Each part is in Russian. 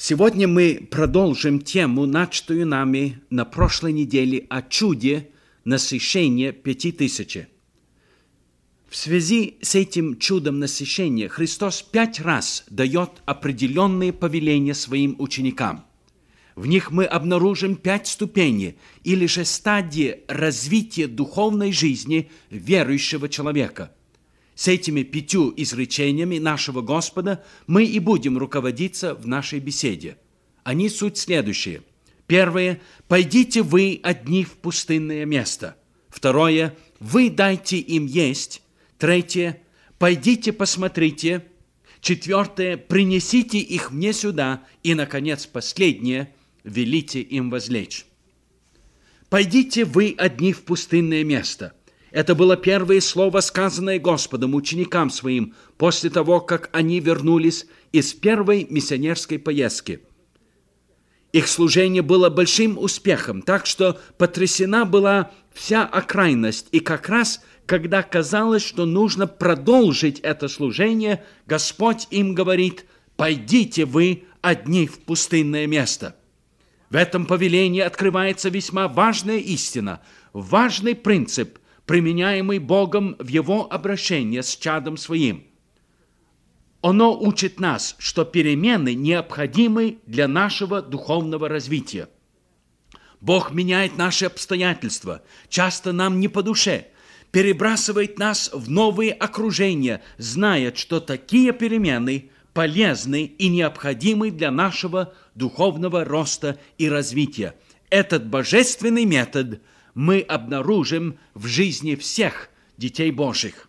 Сегодня мы продолжим тему, начатую нами на прошлой неделе о чуде насыщения пяти тысячи. В связи с этим чудом насыщения Христос пять раз дает определенные повеления своим ученикам. В них мы обнаружим пять ступеней или же стадии развития духовной жизни верующего человека – с этими пятью изречениями нашего Господа мы и будем руководиться в нашей беседе. Они суть следующие. Первое. Пойдите вы одни в пустынное место. Второе. Вы дайте им есть. Третье. Пойдите посмотрите. Четвертое. Принесите их мне сюда. И, наконец, последнее. Велите им возлечь. Пойдите вы одни в пустынное место. Это было первое слово, сказанное Господом ученикам своим после того, как они вернулись из первой миссионерской поездки. Их служение было большим успехом, так что потрясена была вся окраинность, и как раз, когда казалось, что нужно продолжить это служение, Господь им говорит «Пойдите вы одни в пустынное место». В этом повелении открывается весьма важная истина, важный принцип – применяемый Богом в его обращении с чадом своим. Оно учит нас, что перемены необходимы для нашего духовного развития. Бог меняет наши обстоятельства, часто нам не по душе, перебрасывает нас в новые окружения, зная, что такие перемены полезны и необходимы для нашего духовного роста и развития. Этот божественный метод – мы обнаружим в жизни всех детей Божьих.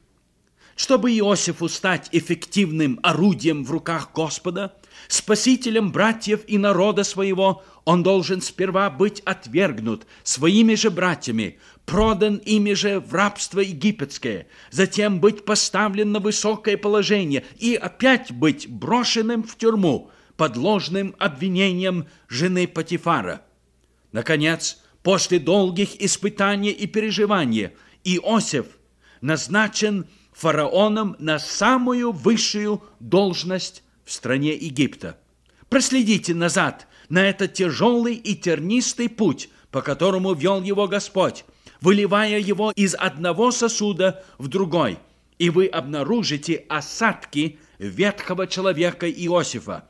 Чтобы Иосифу стать эффективным орудием в руках Господа, спасителем братьев и народа своего, он должен сперва быть отвергнут своими же братьями, продан ими же в рабство египетское, затем быть поставлен на высокое положение и опять быть брошенным в тюрьму под ложным обвинением жены Патифара. Наконец, После долгих испытаний и переживаний Иосиф назначен фараоном на самую высшую должность в стране Египта. Проследите назад на этот тяжелый и тернистый путь, по которому вел его Господь, выливая его из одного сосуда в другой, и вы обнаружите осадки ветхого человека Иосифа.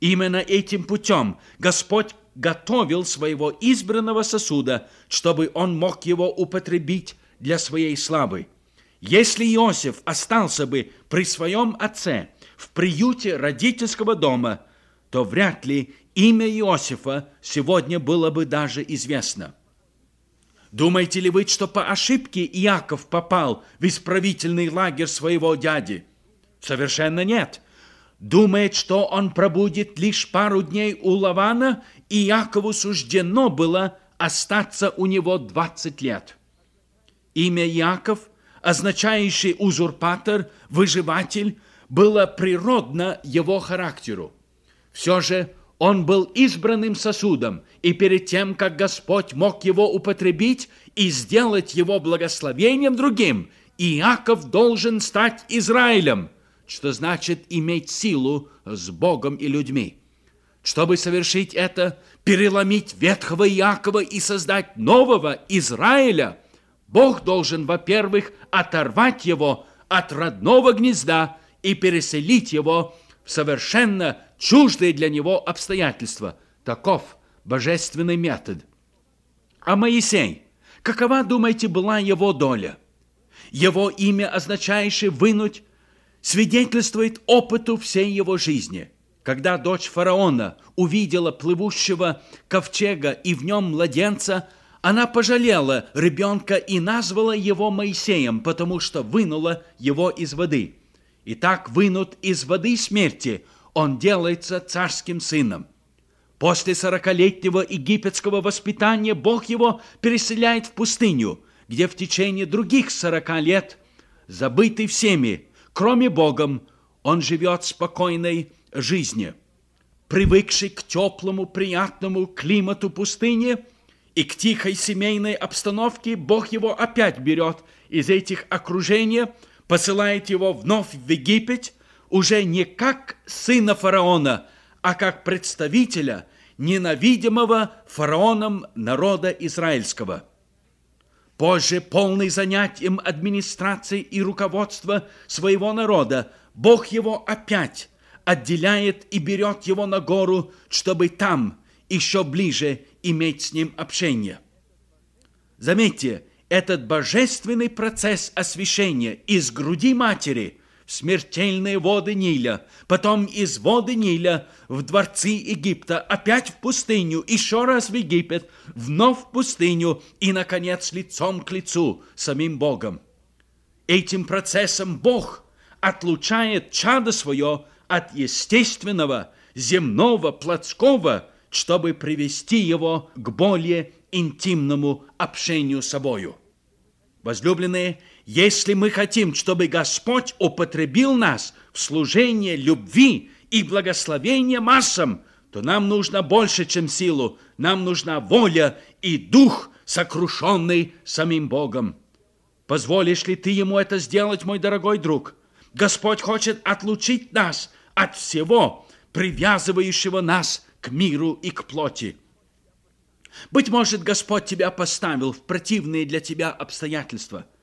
Именно этим путем Господь готовил своего избранного сосуда, чтобы он мог его употребить для своей славы. Если Иосиф остался бы при своем отце в приюте родительского дома, то вряд ли имя Иосифа сегодня было бы даже известно. Думаете ли вы, что по ошибке Иаков попал в исправительный лагерь своего дяди? Совершенно нет – думает, что он пробудет лишь пару дней у Лавана, и Якову суждено было остаться у него 20 лет. Имя Яков, означающий узурпатор, выживатель, было природно его характеру. Все же он был избранным сосудом, и перед тем, как Господь мог его употребить и сделать его благословением другим, Иаков должен стать Израилем – что значит иметь силу с Богом и людьми. Чтобы совершить это, переломить ветхого Иакова и создать нового Израиля, Бог должен, во-первых, оторвать его от родного гнезда и переселить его в совершенно чуждые для него обстоятельства. Таков божественный метод. А Моисей, какова, думаете, была его доля? Его имя, означающее «вынуть», свидетельствует опыту всей его жизни. Когда дочь фараона увидела плывущего ковчега и в нем младенца, она пожалела ребенка и назвала его Моисеем, потому что вынула его из воды. И так вынут из воды смерти, он делается царским сыном. После сорокалетнего египетского воспитания Бог его переселяет в пустыню, где в течение других сорока лет, забытый всеми, Кроме Богом, он живет спокойной жизнью, привыкший к теплому, приятному климату пустыни и к тихой семейной обстановке, Бог его опять берет из этих окружений, посылает его вновь в Египет, уже не как сына фараона, а как представителя ненавидимого фараоном народа израильского – Позже, полный занятием администрации и руководства своего народа, Бог его опять отделяет и берет его на гору, чтобы там еще ближе иметь с ним общение. Заметьте, этот божественный процесс освящения из груди матери – смертельные воды Ниля, потом из воды Ниля в дворцы Египта, опять в пустыню, еще раз в Египет, вновь в пустыню и, наконец, лицом к лицу самим Богом. Этим процессом Бог отлучает чадо свое от естественного, земного, плотского, чтобы привести его к более интимному общению с собою. Возлюбленные, если мы хотим, чтобы Господь употребил нас в служение любви и благословение массам, то нам нужно больше, чем силу. Нам нужна воля и дух, сокрушенный самим Богом. Позволишь ли ты ему это сделать, мой дорогой друг? Господь хочет отлучить нас от всего, привязывающего нас к миру и к плоти. Быть может, Господь тебя поставил в противные для тебя обстоятельства –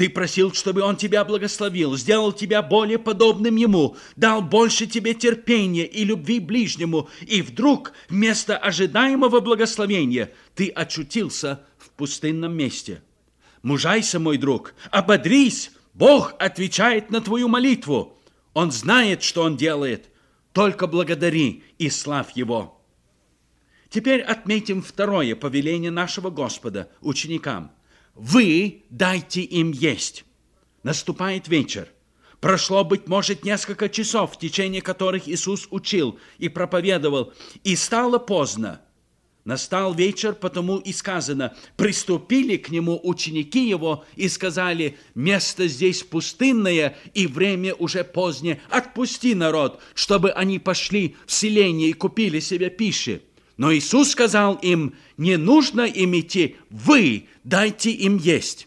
ты просил, чтобы он тебя благословил, сделал тебя более подобным ему, дал больше тебе терпения и любви ближнему, и вдруг вместо ожидаемого благословения ты очутился в пустынном месте. Мужайся, мой друг, ободрись, Бог отвечает на твою молитву. Он знает, что он делает. Только благодари и славь его. Теперь отметим второе повеление нашего Господа ученикам – вы дайте им есть. Наступает вечер. Прошло, быть может, несколько часов, в течение которых Иисус учил и проповедовал, и стало поздно. Настал вечер, потому и сказано, приступили к нему ученики его и сказали, место здесь пустынное, и время уже позднее, отпусти народ, чтобы они пошли в селение и купили себе пищи. Но Иисус сказал им, не нужно им идти, вы дайте им есть.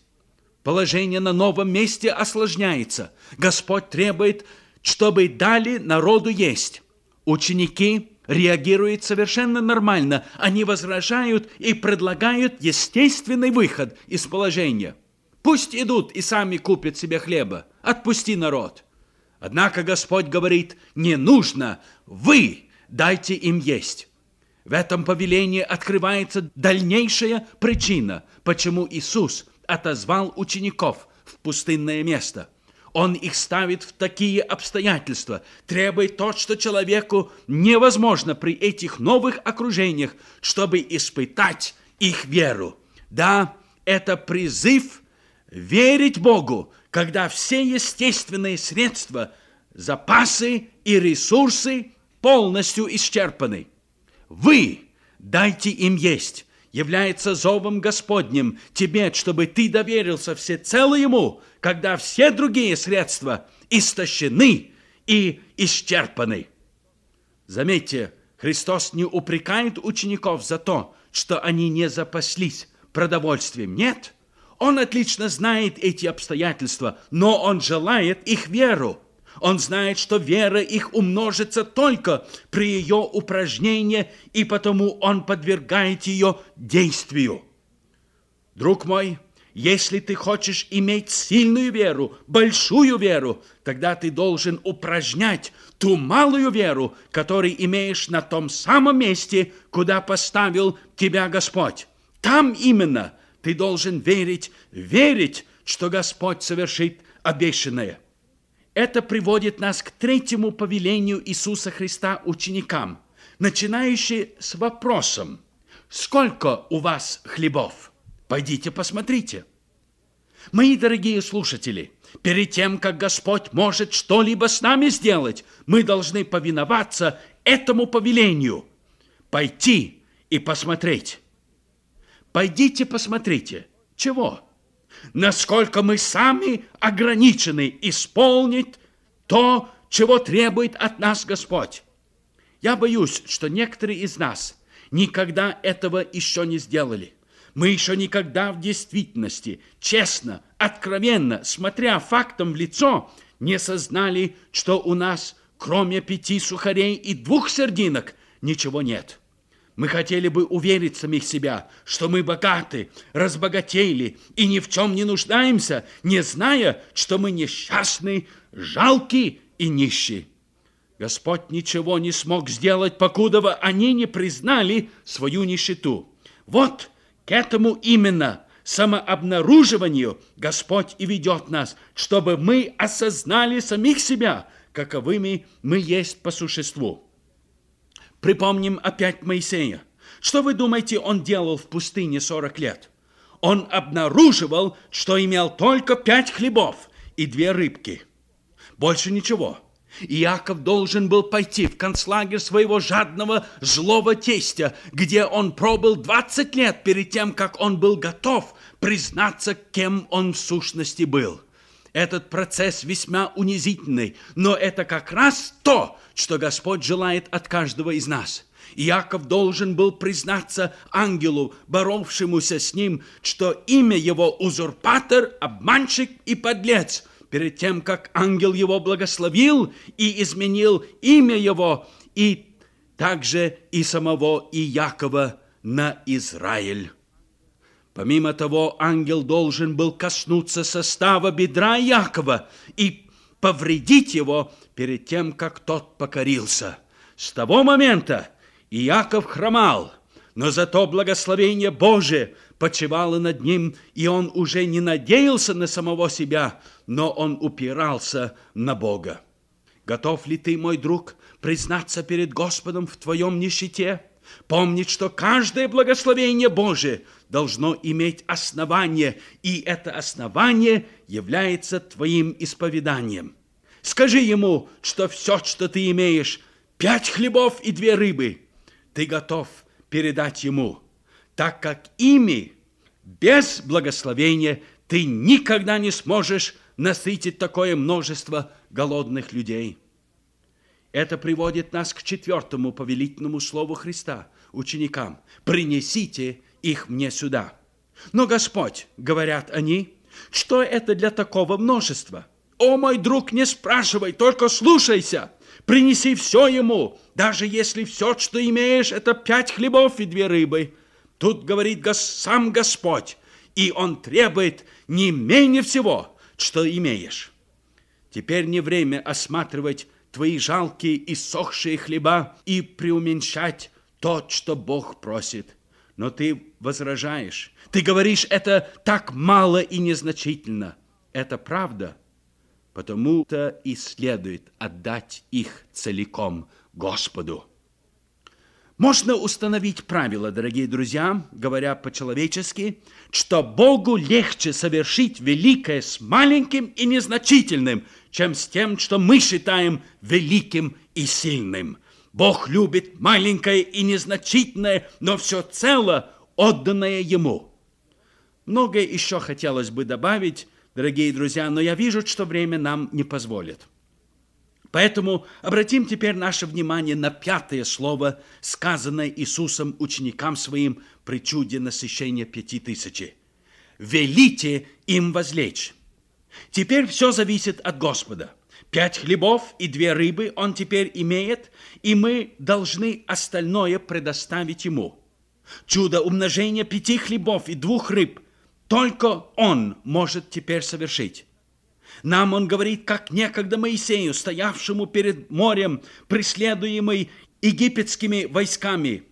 Положение на новом месте осложняется. Господь требует, чтобы дали народу есть. Ученики реагируют совершенно нормально. Они возражают и предлагают естественный выход из положения. Пусть идут и сами купят себе хлеба. Отпусти народ. Однако Господь говорит, не нужно, вы дайте им есть. В этом повелении открывается дальнейшая причина, почему Иисус отозвал учеников в пустынное место. Он их ставит в такие обстоятельства, требуя то, что человеку невозможно при этих новых окружениях, чтобы испытать их веру. Да, это призыв верить Богу, когда все естественные средства, запасы и ресурсы полностью исчерпаны – вы дайте им есть, является зовом Господним тебе, чтобы ты доверился всецело Ему, когда все другие средства истощены и исчерпаны. Заметьте, Христос не упрекает учеников за то, что они не запаслись продовольствием. Нет, он отлично знает эти обстоятельства, но он желает их веру – он знает, что вера их умножится только при ее упражнении, и потому он подвергает ее действию. Друг мой, если ты хочешь иметь сильную веру, большую веру, тогда ты должен упражнять ту малую веру, которую имеешь на том самом месте, куда поставил тебя Господь. Там именно ты должен верить, верить, что Господь совершит обещанное. Это приводит нас к третьему повелению Иисуса Христа ученикам, начинающий с вопросом «Сколько у вас хлебов? Пойдите посмотрите». Мои дорогие слушатели, перед тем, как Господь может что-либо с нами сделать, мы должны повиноваться этому повелению, пойти и посмотреть. Пойдите посмотрите. Чего? насколько мы сами ограничены исполнить то, чего требует от нас Господь. Я боюсь, что некоторые из нас никогда этого еще не сделали. Мы еще никогда в действительности, честно, откровенно, смотря фактом в лицо, не сознали, что у нас, кроме пяти сухарей и двух сердинок, ничего нет. Мы хотели бы уверить самих себя, что мы богаты, разбогатели и ни в чем не нуждаемся, не зная, что мы несчастны, жалки и нищие. Господь ничего не смог сделать, покуда они не признали свою нищету. Вот к этому именно самообнаруживанию Господь и ведет нас, чтобы мы осознали самих себя, каковыми мы есть по существу. Припомним опять Моисея. Что вы думаете, он делал в пустыне 40 лет? Он обнаруживал, что имел только пять хлебов и две рыбки. Больше ничего. Иаков должен был пойти в концлагерь своего жадного злого тестя, где он пробыл 20 лет перед тем, как он был готов признаться, кем он в сущности был – этот процесс весьма унизительный, но это как раз то, что Господь желает от каждого из нас. Иаков должен был признаться ангелу, боровшемуся с ним, что имя его узурпатор, обманщик и подлец, перед тем, как ангел его благословил и изменил имя его, и также и самого Иакова на Израиль. Помимо того, ангел должен был коснуться состава бедра Якова и повредить его перед тем, как тот покорился. С того момента Иаков хромал, но зато благословение Божие почивало над ним, и он уже не надеялся на самого себя, но он упирался на Бога. Готов ли ты, мой друг, признаться перед Господом в твоем нищете? Помнить, что каждое благословение Божие должно иметь основание, и это основание является твоим исповеданием. Скажи ему, что все, что ты имеешь, пять хлебов и две рыбы, ты готов передать ему, так как ими без благословения ты никогда не сможешь насытить такое множество голодных людей. Это приводит нас к четвертому повелительному слову Христа ученикам. «Принесите их мне сюда». «Но Господь», — говорят они, — «что это для такого множества?» «О, мой друг, не спрашивай, только слушайся! Принеси все ему, даже если все, что имеешь, это пять хлебов и две рыбы». Тут говорит сам Господь, и Он требует не менее всего, что имеешь. Теперь не время осматривать твои жалкие и сохшие хлеба и преуменьшать то, что Бог просит. Но ты возражаешь. Ты говоришь, это так мало и незначительно. Это правда. Потому-то и следует отдать их целиком Господу. Можно установить правило, дорогие друзья, говоря по-человечески, что Богу легче совершить великое с маленьким и незначительным, чем с тем, что мы считаем великим и сильным. Бог любит маленькое и незначительное, но все цело отданное Ему. Многое еще хотелось бы добавить, дорогие друзья, но я вижу, что время нам не позволит. Поэтому обратим теперь наше внимание на пятое слово, сказанное Иисусом ученикам Своим при чуде насыщения пяти тысячи. «Велите им возлечь». Теперь все зависит от Господа. Пять хлебов и две рыбы он теперь имеет, и мы должны остальное предоставить ему. Чудо умножения пяти хлебов и двух рыб только он может теперь совершить. Нам он говорит, как некогда Моисею, стоявшему перед морем, преследуемый египетскими войсками.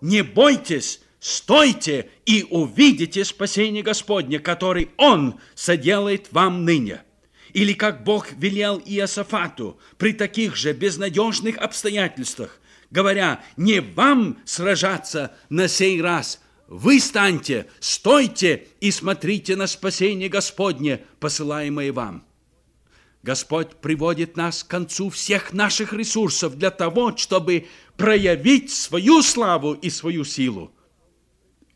Не бойтесь, стойте и увидите спасение Господне, который Он соделает вам ныне. Или как Бог велел Иосафату при таких же безнадежных обстоятельствах, говоря, не вам сражаться на сей раз, вы станьте, стойте и смотрите на спасение Господне, посылаемое вам. Господь приводит нас к концу всех наших ресурсов для того, чтобы проявить свою славу и свою силу.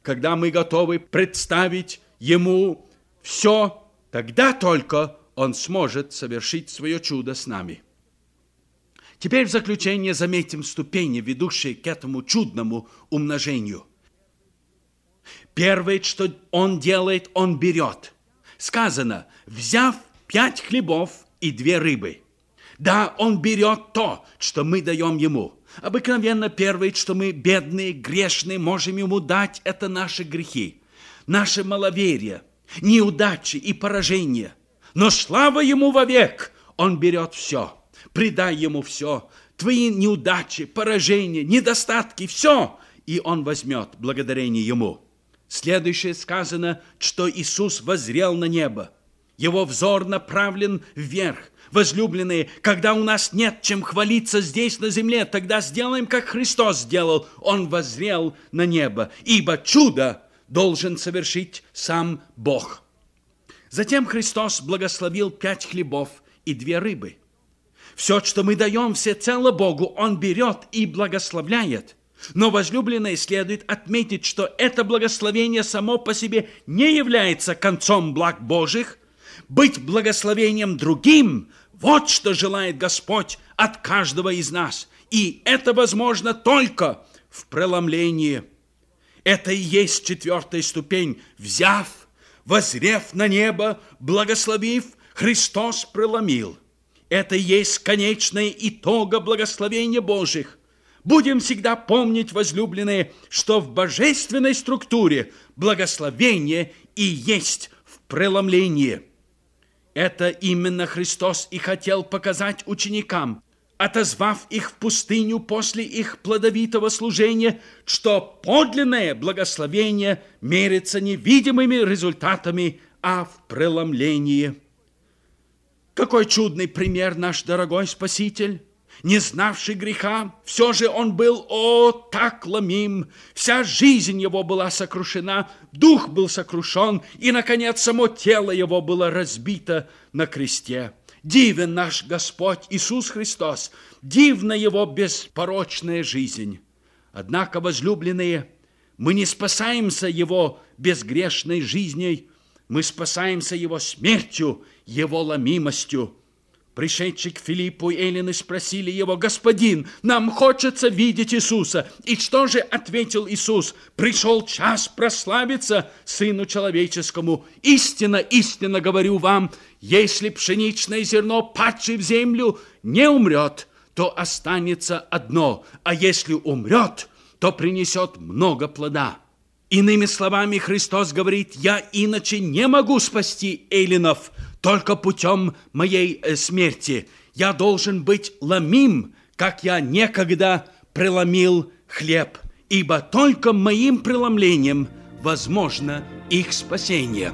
Когда мы готовы представить Ему все, тогда только Он сможет совершить свое чудо с нами. Теперь в заключение заметим ступени, ведущие к этому чудному умножению – Первое, что он делает, он берет. Сказано, взяв пять хлебов и две рыбы. Да, он берет то, что мы даем ему. Обыкновенно первое, что мы, бедные, грешные, можем ему дать, это наши грехи, наше маловерие, неудачи и поражения. Но слава ему вовек! Он берет все. Предай ему все. Твои неудачи, поражения, недостатки, все. И он возьмет благодарение ему. Следующее сказано, что Иисус возрел на небо. Его взор направлен вверх. Возлюбленные, когда у нас нет чем хвалиться здесь на земле, тогда сделаем, как Христос сделал. Он возрел на небо, ибо чудо должен совершить сам Бог. Затем Христос благословил пять хлебов и две рыбы. Все, что мы даем всецело Богу, Он берет и благословляет. Но, возлюбленные, следует отметить, что это благословение само по себе не является концом благ Божьих. Быть благословением другим – вот что желает Господь от каждого из нас. И это возможно только в преломлении. Это и есть четвертая ступень. Взяв, возрев на небо, благословив, Христос преломил. Это и есть конечное итога благословения Божьих. Будем всегда помнить, возлюбленные, что в божественной структуре благословение и есть в преломлении. Это именно Христос и хотел показать ученикам, отозвав их в пустыню после их плодовитого служения, что подлинное благословение мерится невидимыми результатами, а в преломлении. Какой чудный пример наш дорогой Спаситель! не знавший греха, все же он был, о, так ломим, вся жизнь его была сокрушена, дух был сокрушен, и, наконец, само тело его было разбито на кресте. Дивен наш Господь Иисус Христос, дивна его беспорочная жизнь. Однако, возлюбленные, мы не спасаемся его безгрешной жизнью, мы спасаемся его смертью, его ломимостью. Пришедший к Филиппу Эллины спросили его, «Господин, нам хочется видеть Иисуса». И что же ответил Иисус? «Пришел час прославиться Сыну Человеческому. Истинно, истинно говорю вам, если пшеничное зерно, падшее в землю, не умрет, то останется одно, а если умрет, то принесет много плода». Иными словами, Христос говорит, я иначе не могу спасти эллинов только путем моей э, смерти. Я должен быть ломим, как я некогда преломил хлеб, ибо только моим преломлением возможно их спасение».